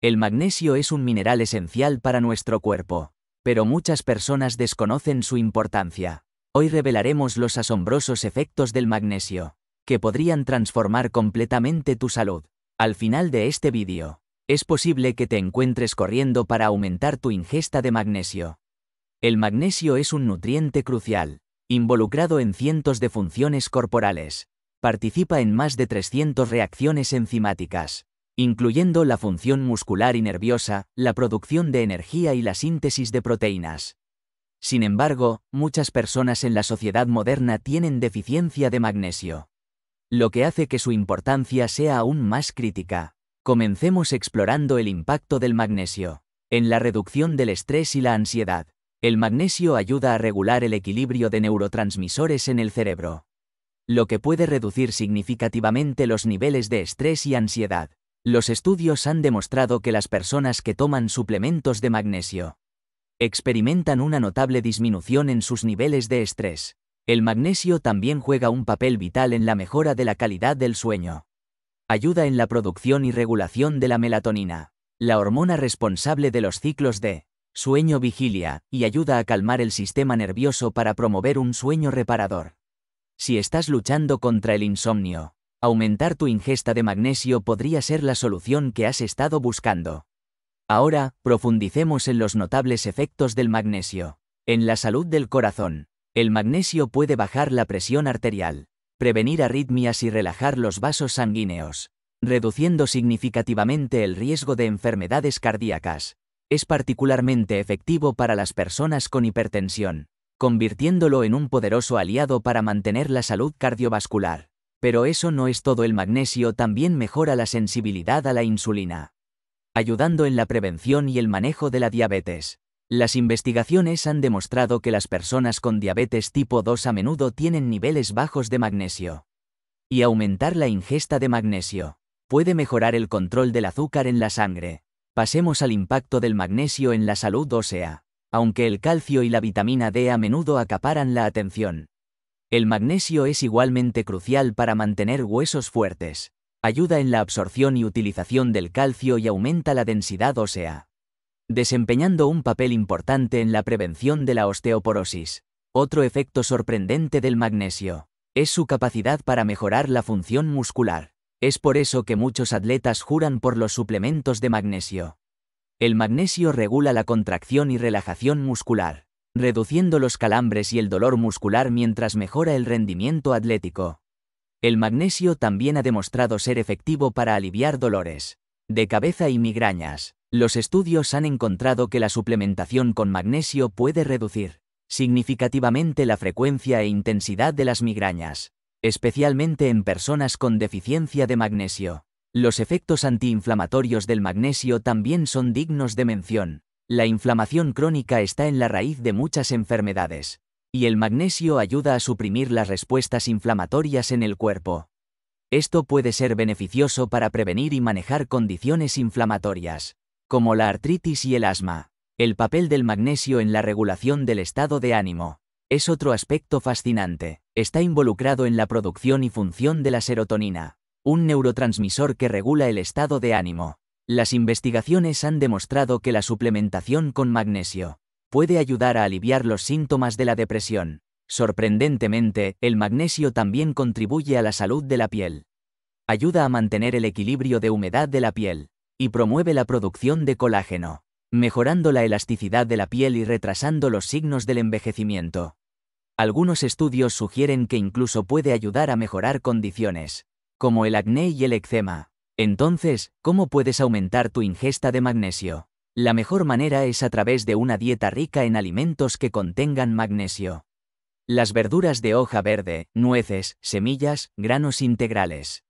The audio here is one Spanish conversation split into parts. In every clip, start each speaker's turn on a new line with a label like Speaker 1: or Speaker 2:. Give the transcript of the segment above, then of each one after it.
Speaker 1: El magnesio es un mineral esencial para nuestro cuerpo, pero muchas personas desconocen su importancia. Hoy revelaremos los asombrosos efectos del magnesio, que podrían transformar completamente tu salud. Al final de este vídeo, es posible que te encuentres corriendo para aumentar tu ingesta de magnesio. El magnesio es un nutriente crucial, involucrado en cientos de funciones corporales. Participa en más de 300 reacciones enzimáticas, incluyendo la función muscular y nerviosa, la producción de energía y la síntesis de proteínas. Sin embargo, muchas personas en la sociedad moderna tienen deficiencia de magnesio, lo que hace que su importancia sea aún más crítica. Comencemos explorando el impacto del magnesio en la reducción del estrés y la ansiedad. El magnesio ayuda a regular el equilibrio de neurotransmisores en el cerebro, lo que puede reducir significativamente los niveles de estrés y ansiedad. Los estudios han demostrado que las personas que toman suplementos de magnesio experimentan una notable disminución en sus niveles de estrés. El magnesio también juega un papel vital en la mejora de la calidad del sueño. Ayuda en la producción y regulación de la melatonina, la hormona responsable de los ciclos de sueño-vigilia, y ayuda a calmar el sistema nervioso para promover un sueño reparador. Si estás luchando contra el insomnio, Aumentar tu ingesta de magnesio podría ser la solución que has estado buscando. Ahora, profundicemos en los notables efectos del magnesio. En la salud del corazón, el magnesio puede bajar la presión arterial, prevenir arritmias y relajar los vasos sanguíneos, reduciendo significativamente el riesgo de enfermedades cardíacas. Es particularmente efectivo para las personas con hipertensión, convirtiéndolo en un poderoso aliado para mantener la salud cardiovascular. Pero eso no es todo, el magnesio también mejora la sensibilidad a la insulina, ayudando en la prevención y el manejo de la diabetes. Las investigaciones han demostrado que las personas con diabetes tipo 2 a menudo tienen niveles bajos de magnesio. Y aumentar la ingesta de magnesio puede mejorar el control del azúcar en la sangre. Pasemos al impacto del magnesio en la salud ósea. Aunque el calcio y la vitamina D a menudo acaparan la atención, el magnesio es igualmente crucial para mantener huesos fuertes. Ayuda en la absorción y utilización del calcio y aumenta la densidad ósea, desempeñando un papel importante en la prevención de la osteoporosis. Otro efecto sorprendente del magnesio es su capacidad para mejorar la función muscular. Es por eso que muchos atletas juran por los suplementos de magnesio. El magnesio regula la contracción y relajación muscular, reduciendo los calambres y el dolor muscular mientras mejora el rendimiento atlético. El magnesio también ha demostrado ser efectivo para aliviar dolores de cabeza y migrañas. Los estudios han encontrado que la suplementación con magnesio puede reducir significativamente la frecuencia e intensidad de las migrañas, especialmente en personas con deficiencia de magnesio. Los efectos antiinflamatorios del magnesio también son dignos de mención. La inflamación crónica está en la raíz de muchas enfermedades, y el magnesio ayuda a suprimir las respuestas inflamatorias en el cuerpo. Esto puede ser beneficioso para prevenir y manejar condiciones inflamatorias, como la artritis y el asma. El papel del magnesio en la regulación del estado de ánimo es otro aspecto fascinante. Está involucrado en la producción y función de la serotonina, un neurotransmisor que regula el estado de ánimo. Las investigaciones han demostrado que la suplementación con magnesio puede ayudar a aliviar los síntomas de la depresión. Sorprendentemente, el magnesio también contribuye a la salud de la piel. Ayuda a mantener el equilibrio de humedad de la piel y promueve la producción de colágeno, mejorando la elasticidad de la piel y retrasando los signos del envejecimiento. Algunos estudios sugieren que incluso puede ayudar a mejorar condiciones, como el acné y el eczema. Entonces, ¿cómo puedes aumentar tu ingesta de magnesio? La mejor manera es a través de una dieta rica en alimentos que contengan magnesio. Las verduras de hoja verde, nueces, semillas, granos integrales.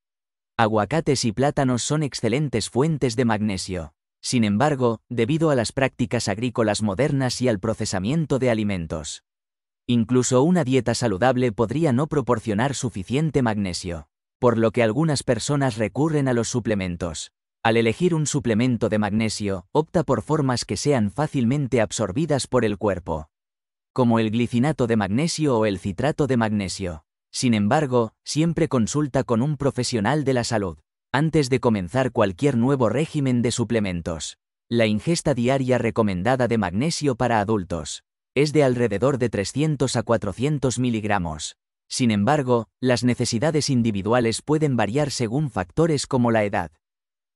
Speaker 1: Aguacates y plátanos son excelentes fuentes de magnesio. Sin embargo, debido a las prácticas agrícolas modernas y al procesamiento de alimentos, incluso una dieta saludable podría no proporcionar suficiente magnesio por lo que algunas personas recurren a los suplementos. Al elegir un suplemento de magnesio, opta por formas que sean fácilmente absorbidas por el cuerpo, como el glicinato de magnesio o el citrato de magnesio. Sin embargo, siempre consulta con un profesional de la salud, antes de comenzar cualquier nuevo régimen de suplementos. La ingesta diaria recomendada de magnesio para adultos es de alrededor de 300 a 400 miligramos. Sin embargo, las necesidades individuales pueden variar según factores como la edad,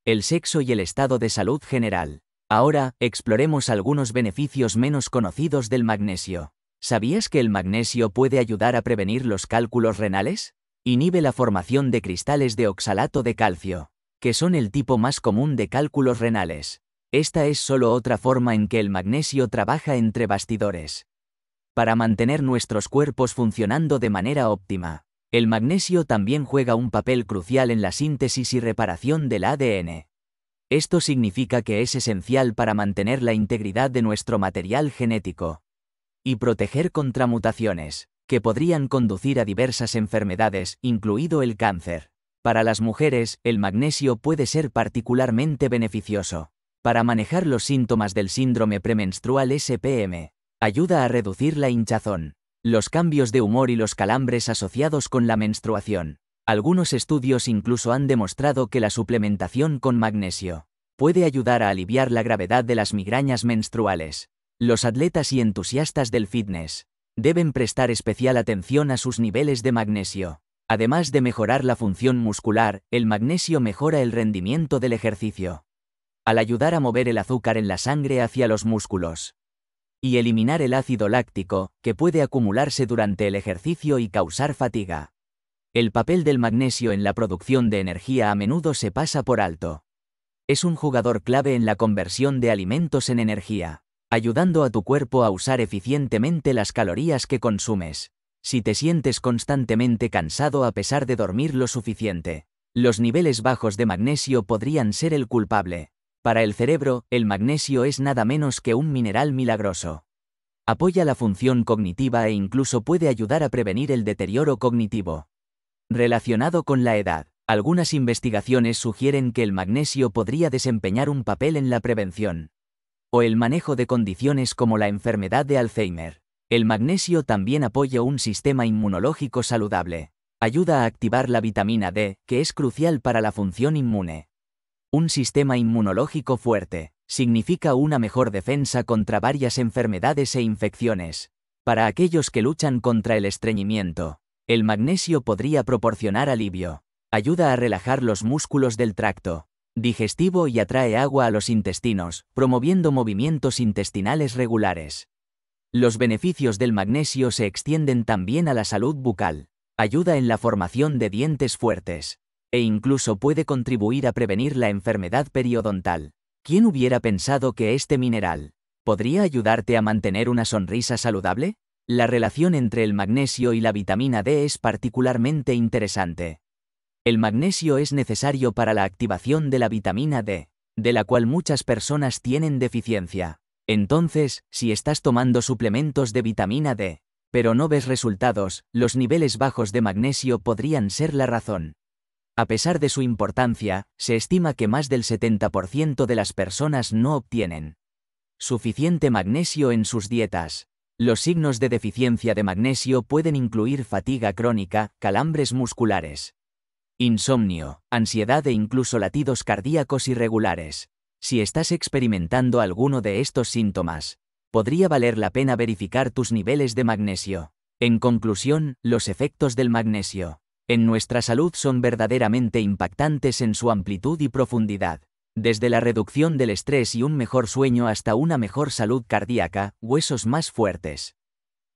Speaker 1: el sexo y el estado de salud general. Ahora, exploremos algunos beneficios menos conocidos del magnesio. ¿Sabías que el magnesio puede ayudar a prevenir los cálculos renales? Inhibe la formación de cristales de oxalato de calcio, que son el tipo más común de cálculos renales. Esta es solo otra forma en que el magnesio trabaja entre bastidores para mantener nuestros cuerpos funcionando de manera óptima. El magnesio también juega un papel crucial en la síntesis y reparación del ADN. Esto significa que es esencial para mantener la integridad de nuestro material genético y proteger contra mutaciones, que podrían conducir a diversas enfermedades, incluido el cáncer. Para las mujeres, el magnesio puede ser particularmente beneficioso para manejar los síntomas del síndrome premenstrual SPM. Ayuda a reducir la hinchazón, los cambios de humor y los calambres asociados con la menstruación. Algunos estudios incluso han demostrado que la suplementación con magnesio puede ayudar a aliviar la gravedad de las migrañas menstruales. Los atletas y entusiastas del fitness deben prestar especial atención a sus niveles de magnesio. Además de mejorar la función muscular, el magnesio mejora el rendimiento del ejercicio. Al ayudar a mover el azúcar en la sangre hacia los músculos, y eliminar el ácido láctico, que puede acumularse durante el ejercicio y causar fatiga. El papel del magnesio en la producción de energía a menudo se pasa por alto. Es un jugador clave en la conversión de alimentos en energía, ayudando a tu cuerpo a usar eficientemente las calorías que consumes. Si te sientes constantemente cansado a pesar de dormir lo suficiente, los niveles bajos de magnesio podrían ser el culpable. Para el cerebro, el magnesio es nada menos que un mineral milagroso. Apoya la función cognitiva e incluso puede ayudar a prevenir el deterioro cognitivo. Relacionado con la edad, algunas investigaciones sugieren que el magnesio podría desempeñar un papel en la prevención o el manejo de condiciones como la enfermedad de Alzheimer. El magnesio también apoya un sistema inmunológico saludable. Ayuda a activar la vitamina D, que es crucial para la función inmune. Un sistema inmunológico fuerte significa una mejor defensa contra varias enfermedades e infecciones. Para aquellos que luchan contra el estreñimiento, el magnesio podría proporcionar alivio. Ayuda a relajar los músculos del tracto digestivo y atrae agua a los intestinos, promoviendo movimientos intestinales regulares. Los beneficios del magnesio se extienden también a la salud bucal. Ayuda en la formación de dientes fuertes e incluso puede contribuir a prevenir la enfermedad periodontal. ¿Quién hubiera pensado que este mineral podría ayudarte a mantener una sonrisa saludable? La relación entre el magnesio y la vitamina D es particularmente interesante. El magnesio es necesario para la activación de la vitamina D, de la cual muchas personas tienen deficiencia. Entonces, si estás tomando suplementos de vitamina D, pero no ves resultados, los niveles bajos de magnesio podrían ser la razón. A pesar de su importancia, se estima que más del 70% de las personas no obtienen suficiente magnesio en sus dietas. Los signos de deficiencia de magnesio pueden incluir fatiga crónica, calambres musculares, insomnio, ansiedad e incluso latidos cardíacos irregulares. Si estás experimentando alguno de estos síntomas, podría valer la pena verificar tus niveles de magnesio. En conclusión, los efectos del magnesio en nuestra salud son verdaderamente impactantes en su amplitud y profundidad. Desde la reducción del estrés y un mejor sueño hasta una mejor salud cardíaca, huesos más fuertes.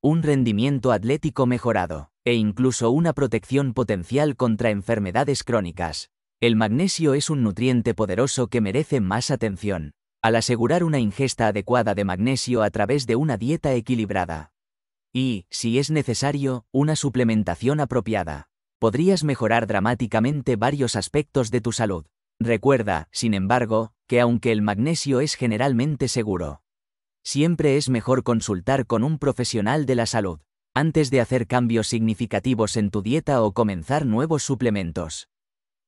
Speaker 1: Un rendimiento atlético mejorado, e incluso una protección potencial contra enfermedades crónicas. El magnesio es un nutriente poderoso que merece más atención. Al asegurar una ingesta adecuada de magnesio a través de una dieta equilibrada. Y, si es necesario, una suplementación apropiada podrías mejorar dramáticamente varios aspectos de tu salud. Recuerda, sin embargo, que aunque el magnesio es generalmente seguro, siempre es mejor consultar con un profesional de la salud antes de hacer cambios significativos en tu dieta o comenzar nuevos suplementos.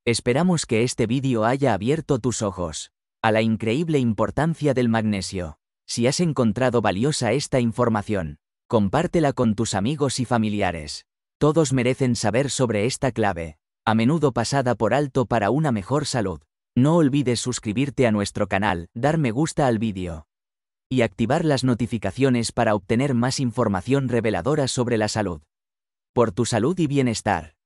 Speaker 1: Esperamos que este vídeo haya abierto tus ojos a la increíble importancia del magnesio. Si has encontrado valiosa esta información, compártela con tus amigos y familiares. Todos merecen saber sobre esta clave, a menudo pasada por alto para una mejor salud. No olvides suscribirte a nuestro canal, dar me gusta al vídeo y activar las notificaciones para obtener más información reveladora sobre la salud. Por tu salud y bienestar.